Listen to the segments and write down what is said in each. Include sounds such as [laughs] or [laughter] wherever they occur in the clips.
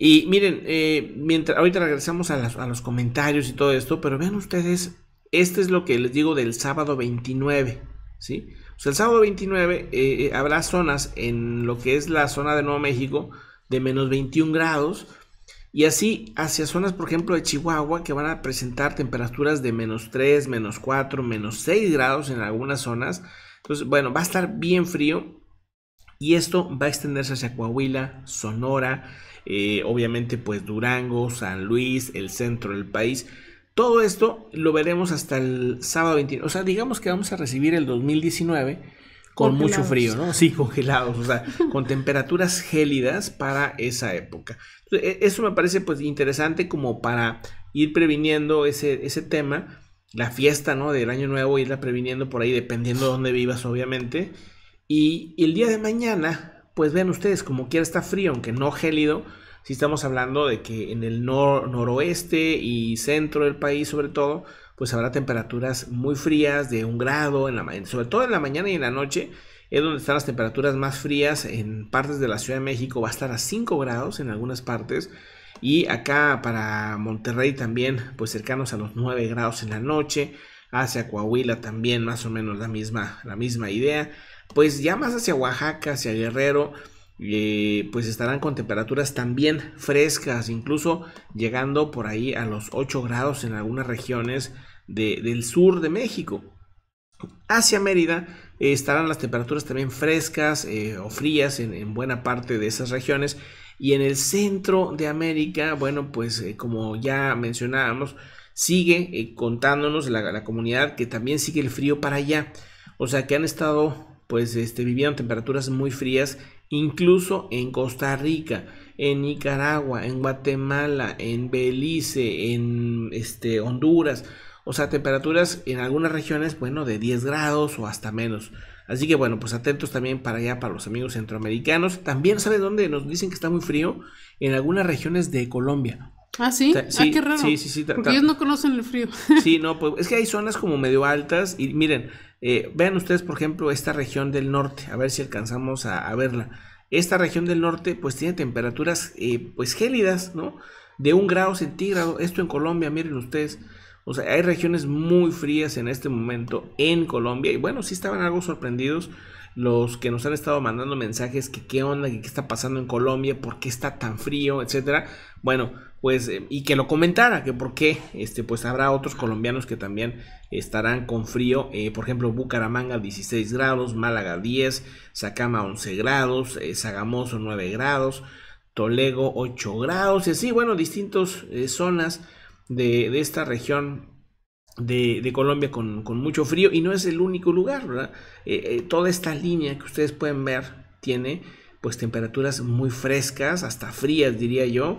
Y miren, eh, mientras, ahorita regresamos a, los comentarios y todo esto, pero vean ustedes, este es lo que les digo del sábado 29, ¿sí? el sábado 29 eh, eh, habrá zonas en lo que es la zona de Nuevo México de menos 21 grados y así hacia zonas, por ejemplo, de Chihuahua que van a presentar temperaturas de menos 3, menos 4, menos 6 grados en algunas zonas. Entonces, bueno, va a estar bien frío y esto va a extenderse hacia Coahuila, Sonora, eh, obviamente pues Durango, San Luis, el centro del país. Todo esto lo veremos hasta el sábado 21. O sea, digamos que vamos a recibir el 2019 con mucho frío, ¿no? Sí, congelados, o sea, con temperaturas gélidas para esa época. E, eso me parece pues interesante como para ir previniendo ese, ese tema, la fiesta, ¿no? Del año nuevo, irla previniendo por ahí, dependiendo de dónde vivas, obviamente. y el día de mañana, pues vean ustedes, como quiera está frío, aunque no gélido. Si estamos hablando de que en el noroeste y centro del país, sobre todo, pues habrá temperaturas muy frías de un grado, en la sobre todo en la mañana y en la noche, es donde están las temperaturas más frías. En partes de la Ciudad de México va a estar a 5 grados en algunas partes. Y acá para Monterrey también, pues cercanos a los 9 grados en la noche. Hacia Coahuila también, más o menos la misma, la misma idea pues ya más hacia Oaxaca, hacia Guerrero, eh, pues estarán con temperaturas también frescas, incluso llegando por ahí a los 8 grados en algunas regiones del sur de México. Hacia Mérida eh, estarán las temperaturas también frescas eh, o frías en, buena parte de esas regiones. Y en el centro de América, bueno, pues como ya mencionábamos, sigue contándonos la comunidad que también sigue el frío para allá. O sea que han estado pues este, vivían temperaturas muy frías, incluso en Costa Rica, en Nicaragua, en Guatemala, en Belice, en este, Honduras. O sea, temperaturas en algunas regiones, bueno, de 10 grados o hasta menos. Así que bueno, pues atentos también para allá, para los amigos centroamericanos. También, sabe dónde nos dicen que está muy frío? En algunas regiones de Colombia. Ah, sí, sí ah, qué raro. Sí, sí, sí. ellos no conocen el frío. Sí, no, pues es que hay zonas como medio altas y miren, eh, vean ustedes, por ejemplo, esta región del norte, a ver si alcanzamos a, verla. Esta región del norte pues tiene temperaturas eh, pues gélidas, ¿no? De un grado centígrado. Esto en Colombia, miren ustedes. O sea, hay regiones muy frías en este momento en Colombia. Y bueno, si estaban algo sorprendidos los que nos han estado mandando mensajes que qué onda, que qué está pasando en Colombia, por qué está tan frío, etcétera. Bueno, pues eh, y que lo comentara, que por qué, este, pues habrá otros colombianos que también estarán con frío, eh, por ejemplo Bucaramanga 16 grados, Málaga 10, Sacama 11 grados, Sagamoso eh, 9 grados, Tolego 8 grados, y así, bueno, distintas zonas de, de esta región de, Colombia con, mucho frío y no es el único lugar, ¿verdad? Eh, eh, toda esta línea que ustedes pueden ver tiene pues temperaturas muy frescas, hasta frías diría yo.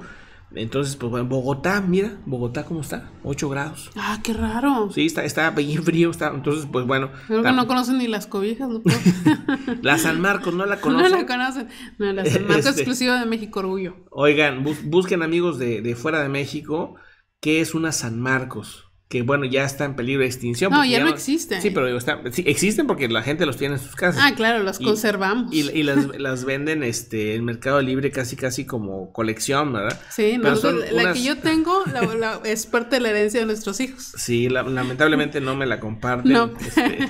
Entonces, pues bueno, Bogotá, mira, Bogotá cómo está, 8 grados. Ah, qué raro. Sí, está, está bien frío, está, entonces, pues bueno. Creo que no conocen ni las cobijas, ¿no? [laughs] la San Marcos, no la conocen. [laughs] No la conocen. No, la San Marcos es este exclusiva de México Orgullo. Oigan, busquen amigos de, de fuera de México, ¿qué es una San Marcos? que bueno, ya está en peligro de extinción. No, ya, no, existen. Sí, pero digo, sí, existen porque la gente los tiene en sus casas. Ah, claro, los conservamos. Y, las, [laughs] las, venden este, en Mercado Libre casi casi como colección, ¿verdad? Sí, pues, la que yo tengo es parte de la herencia de nuestros hijos. Sí, lamentablemente no me la comparten. Este,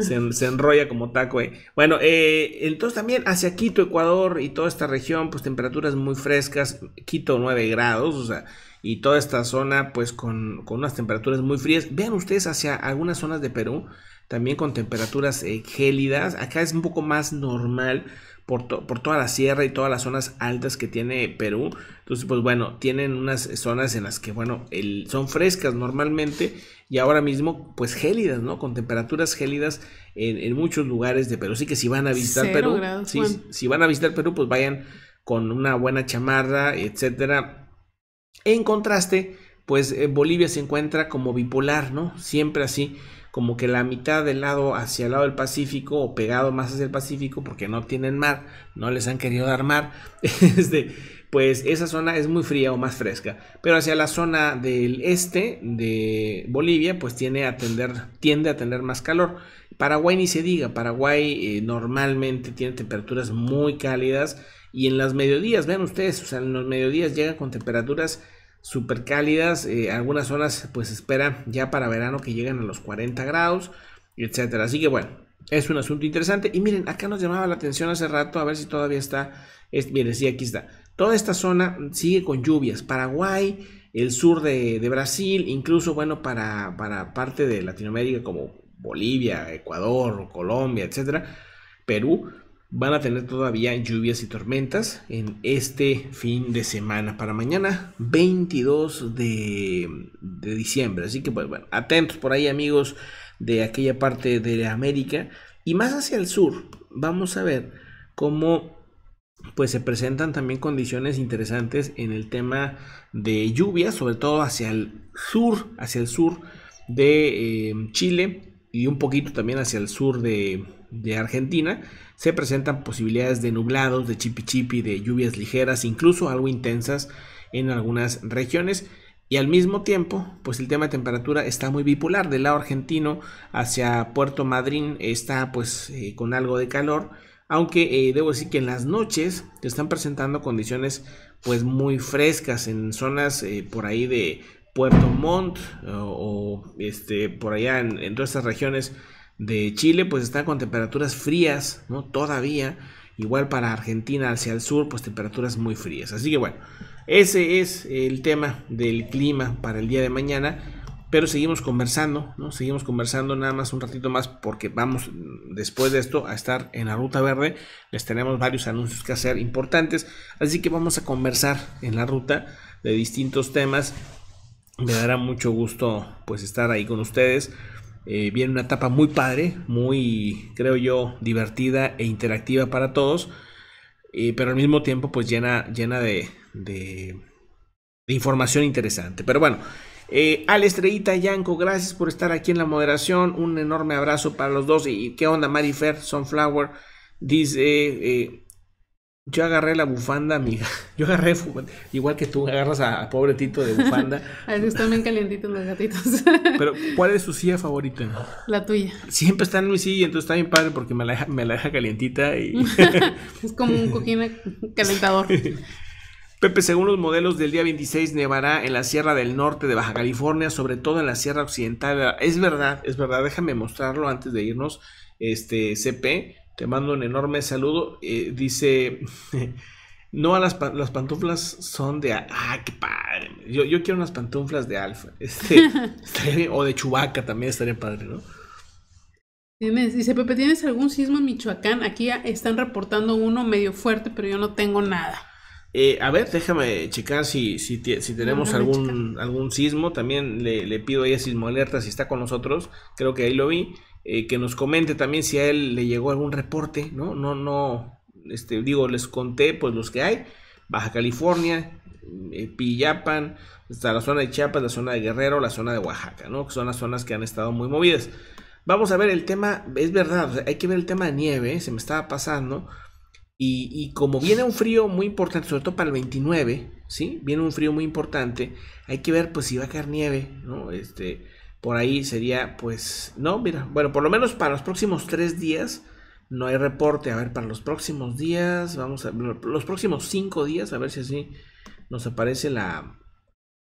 [laughs] se, enrolla como taco. Eh. Bueno, eh, entonces también hacia Quito, Ecuador y toda esta región, pues temperaturas muy frescas, Quito 9 grados, o sea y toda esta zona pues con, unas temperaturas muy frías. Vean ustedes hacia algunas zonas de Perú también con temperaturas eh, gélidas. Acá es un poco más normal por, por, toda la sierra y todas las zonas altas que tiene Perú. Entonces pues bueno, tienen unas zonas en las que bueno, son frescas normalmente y ahora mismo pues gélidas, ¿no? Con temperaturas gélidas en, muchos lugares de Perú. Así que si van a visitar Perú, si van a visitar Perú pues vayan con una buena chamarra, etcétera en contraste, pues eh, Bolivia se encuentra como bipolar, ¿no? Siempre así, como que la mitad del lado hacia el lado del Pacífico o pegado más hacia el Pacífico porque no tienen mar, no les han querido dar mar. [laughs] Este, pues esa zona es muy fría o más fresca. Pero hacia la zona del este de Bolivia, pues tiene a tender, tiende a tener más calor. Paraguay ni se diga, Paraguay eh, normalmente tiene temperaturas muy cálidas y en las mediodías, vean ustedes, o sea, en los mediodías llegan con temperaturas súper cálidas. Eh, algunas zonas pues esperan ya para verano que lleguen a los 40 grados, etcétera. Así que bueno, es un asunto interesante. Y miren, acá nos llamaba la atención hace rato, a ver si todavía está. Es, miren, sí, aquí está. Toda esta zona sigue con lluvias. Paraguay, el sur de, Brasil, incluso, bueno, para, para, parte de Latinoamérica como Bolivia, Ecuador, Colombia, etcétera. Perú, van a tener todavía lluvias y tormentas en este fin de semana para mañana 22 de, diciembre. Así que pues, bueno, atentos por ahí amigos de aquella parte de América y más hacia el sur. Vamos a ver cómo pues se presentan también condiciones interesantes en el tema de lluvias, sobre todo hacia el sur, hacia el sur de eh, Chile y un poquito también hacia el sur de, de Argentina se presentan posibilidades de nublados, de chipi chipi, de lluvias ligeras, incluso algo intensas en algunas regiones. Y al mismo tiempo, pues el tema de temperatura está muy bipolar. Del lado argentino hacia Puerto Madryn está pues eh, con algo de calor. Aunque eh, debo decir que en las noches se están presentando condiciones pues muy frescas en zonas eh, por ahí de Puerto Montt o, este, por allá en, en todas estas regiones de Chile, pues está con temperaturas frías, ¿no? Todavía. Igual para Argentina hacia el sur, pues temperaturas muy frías. Así que bueno, ese es el tema del clima para el día de mañana. Pero seguimos conversando, ¿no? Seguimos conversando nada más un ratito más porque vamos mm, después de esto a estar en la ruta verde. Les tenemos varios anuncios que hacer importantes. Así que vamos a conversar en la ruta de distintos temas. Me dará mucho gusto pues estar ahí con ustedes. Eh, viene una etapa muy padre, muy, creo yo, divertida e interactiva para todos, eh, pero al mismo tiempo pues llena, llena de, información interesante. Pero bueno, eh, Al Estrellita Yanko, gracias por estar aquí en la moderación, un enorme abrazo para los dos y, qué onda Marifer, Sunflower, dice... Eh, yo agarré la bufanda, amiga. [laughs] Yo agarré, igual que tú, agarras a, pobre Tito de bufanda. [laughs] a están bien calientitos los gatitos. [laughs] Pero, ¿cuál es su silla favorita? La tuya. Siempre está en mi silla, entonces está bien padre porque me la deja, me la calientita y... es como un cojín calentador. Pepe, según los modelos del día 26, nevará en la Sierra del Norte de Baja California, sobre todo en la Sierra Occidental. Es verdad, es verdad, déjame mostrarlo antes de irnos, este CP. Te mando un enorme saludo. Eh, dice, [laughs] no a las, pantuflas son de... Ah, qué padre. Yo, yo quiero unas pantuflas de Alfa. [laughs] Este, [laughs] o de Chubaca también estaría padre, ¿no? Dice Pepe, ¿tienes algún sismo en Michoacán? Aquí están reportando uno medio fuerte, pero yo no tengo nada. Eh, a ver, déjame checar si, tenemos algún, algún sismo. También le, le pido ahí a Sismo Alerta si está con nosotros. Creo que ahí lo vi. Eh, que nos comente también si a él le llegó algún reporte, ¿no? No, no, este, digo, les conté pues los que hay, Baja California, mm, eh, Pillapan, hasta la zona de Chiapas, la zona de Guerrero, la zona de Oaxaca, ¿no? Que son las zonas que han estado muy movidas. Vamos a ver el tema, es verdad, hay que ver el tema de nieve, se me estaba pasando. Y, y, como viene un frío muy importante, sobre todo para el 29, ¿sí? Viene un frío muy importante, hay que ver pues si va a caer nieve, ¿no? Este, por ahí sería, pues, no, mira, bueno, por lo menos para los próximos tres días no hay reporte. A ver, para los próximos días, vamos a, los próximos cinco días, a ver si así nos aparece la...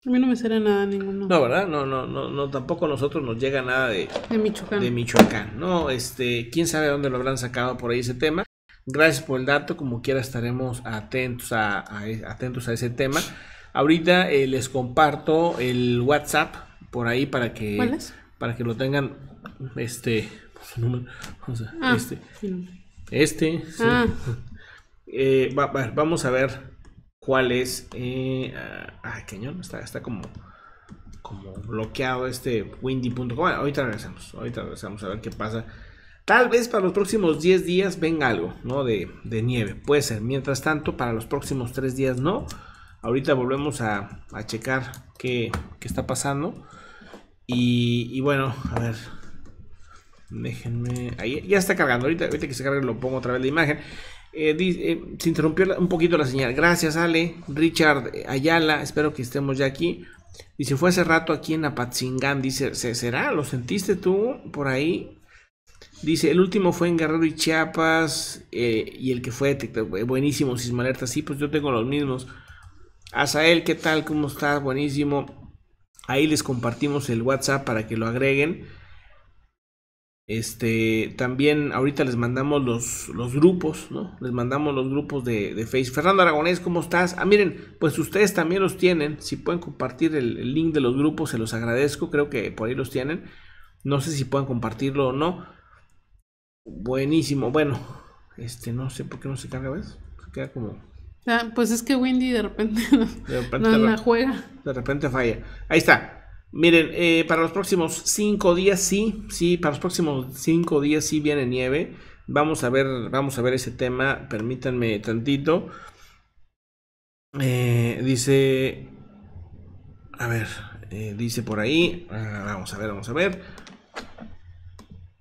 A mí no me sale nada ninguno. No, ¿verdad? No, no, no, no, tampoco a nosotros nos llega nada de, de Michoacán. De Michoacán, ¿no? Este, quién sabe dónde lo habrán sacado por ahí ese tema. Gracias por el dato, como quiera estaremos atentos a, e, atentos a ese tema. Ahorita eh, les comparto el WhatsApp por ahí para que. Para que lo tengan. Este. este. Este. vamos a ver cuál es. Eh, ah, cañón. Está, como. Como bloqueado este windy.com. Bueno, ahorita regresamos. Ahorita regresamos a ver qué pasa. Tal vez para los próximos 10 días venga algo, ¿no? De, nieve. Puede ser. Mientras tanto, para los próximos 3 días no. Ahorita volvemos a, checar qué, qué está pasando. Y, bueno, a ver. Déjenme. Ahí ya está cargando. Ahorita, que se cargue lo pongo otra vez la imagen. Eh, eh, se interrumpió un poquito la señal. Gracias, Ale. Richard eh, Ayala, espero que estemos ya aquí. Dice, fue hace rato aquí en Apatzingán. Dice, ¿será? ¿Lo sentiste tú por ahí? Dice, el último fue en Guerrero y Chiapas. y el que fue Buenísimo, Sismalerta. Sí, pues yo tengo los mismos. Azael, ¿qué tal? ¿Cómo estás? Buenísimo. Ahí les compartimos el WhatsApp para que lo agreguen. Este, también ahorita les mandamos los, grupos, ¿no? Les mandamos los grupos de, Facebook. Fernando Aragonés, ¿cómo estás? Ah, miren, pues ustedes también los tienen. Si pueden compartir el, link de los grupos, se los agradezco. Creo que por ahí los tienen. No sé si pueden compartirlo o no. Buenísimo. Bueno, este, no sé por qué no se carga, ¿ves? Se queda como Ah, pues es que Wendy de repente, [laughs] no, la juega. De repente falla. Ahí está. Miren, eh, para los próximos cinco días sí, sí, para los próximos cinco días sí viene nieve. Vamos a ver, vamos a ver ese tema. Permítanme tantito. Eh, dice, a ver, eh, dice por ahí. Ah, vamos a ver, vamos a ver.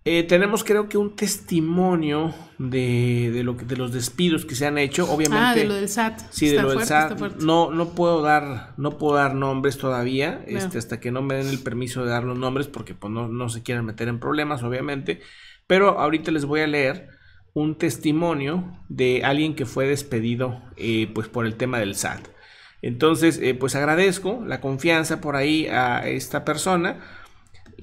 Eh, tenemos creo que un testimonio de, de, lo que, de los despidos que se han hecho, obviamente. Ah, de lo del SAT. Sí, de lo del SAT. No, no puedo dar, no puedo dar nombres todavía, este, hasta que no me den el permiso de dar los nombres, porque pues, no, no se quieren meter en problemas, obviamente. Pero ahorita les voy a leer un testimonio de alguien que fue despedido eh, pues por el tema del SAT. Entonces, eh, pues agradezco la confianza por ahí a esta persona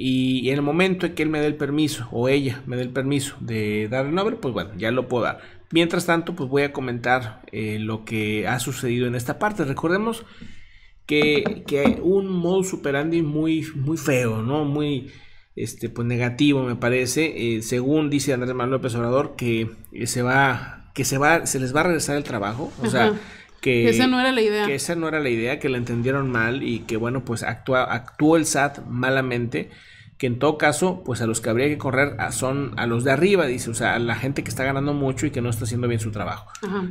y en el momento en que él me dé el permiso, o ella me dé el permiso de dar el nombre, pues bueno, ya lo puedo dar. Mientras tanto, pues voy a comentar eh, lo que ha sucedido en esta parte. Recordemos que, que un modo operandi muy, muy feo, ¿no? Muy este, pues negativo, me parece. Eh, según dice Andrés Manuel López Obrador, que eh, se va, que se va, se les va a regresar el trabajo. O sea, que, esa no era la idea. Que esa no era la idea, que la entendieron mal y que bueno, pues actúa actuó el SAT malamente que en todo caso, pues a los que habría que correr ah, son a los de arriba, dice, o sea, a la gente que está ganando mucho y que no está haciendo bien su trabajo,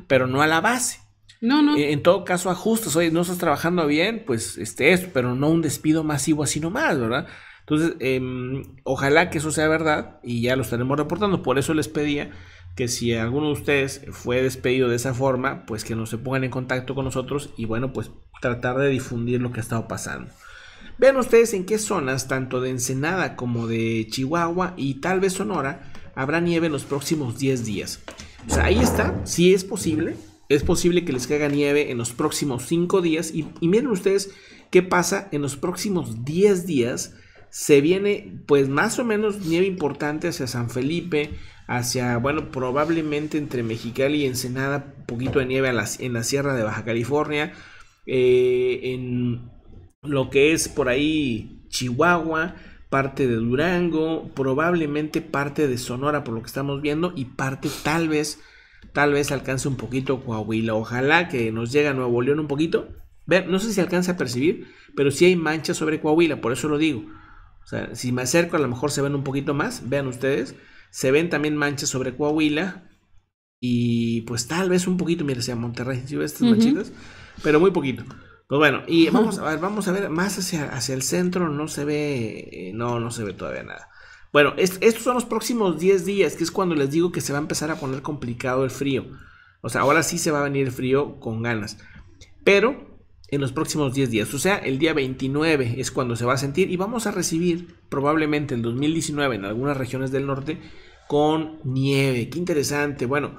pero no a la base. No, no. E, en todo caso, ajustes, oye, no estás trabajando bien, pues este es, pero no un despido masivo así nomás, ¿verdad? Entonces, em, ojalá que eso sea verdad y ya lo estaremos reportando. Por eso les pedía que si alguno de ustedes fue despedido de esa forma, pues que no se pongan en contacto con nosotros y bueno, pues tratar de difundir lo que ha estado pasando. Vean ustedes en qué zonas, tanto de Ensenada como de Chihuahua y tal vez Sonora, habrá nieve en los próximos 10 días. ahí está, si es posible, es posible que les caiga nieve en los próximos 5 días. Y, miren ustedes qué pasa en los próximos 10 días. Se viene, pues, más o menos nieve importante hacia San Felipe, hacia, bueno, probablemente entre Mexicali y Ensenada, poquito de nieve en la Sierra de Baja California, eh, en lo que es por ahí Chihuahua, parte de Durango, probablemente parte de Sonora por lo que estamos viendo y parte tal vez, tal vez alcance un poquito Coahuila. Ojalá que nos llegue a Nuevo León un poquito. Ver, no sé si alcanza a percibir, pero sí hay manchas sobre Coahuila, por eso lo digo. O sea, si me acerco a lo mejor se ven un poquito más, vean ustedes. Se ven también manchas sobre Coahuila y pues tal vez un poquito, mire, sea Monterrey, si ¿sí estas manchitas, pero muy poquito. Pues bueno, y vamos a ver, vamos a ver más hacia, hacia el centro, no se ve, eh, no, no se ve todavía nada. Bueno, estos son los próximos 10 días, que es cuando les digo que se va a empezar a poner complicado el frío. O sea, ahora sí se va a venir el frío con ganas. Pero en los próximos 10 días, o sea, el día 29 es cuando se va a sentir y vamos a recibir probablemente en 2019 en algunas regiones del norte con nieve. Qué interesante. Bueno,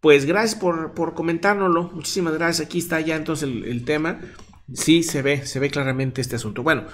pues gracias por, por comentárnoslo. Muchísimas gracias. Aquí está ya entonces el, tema. Sí, se ve, se ve claramente este asunto. Bueno,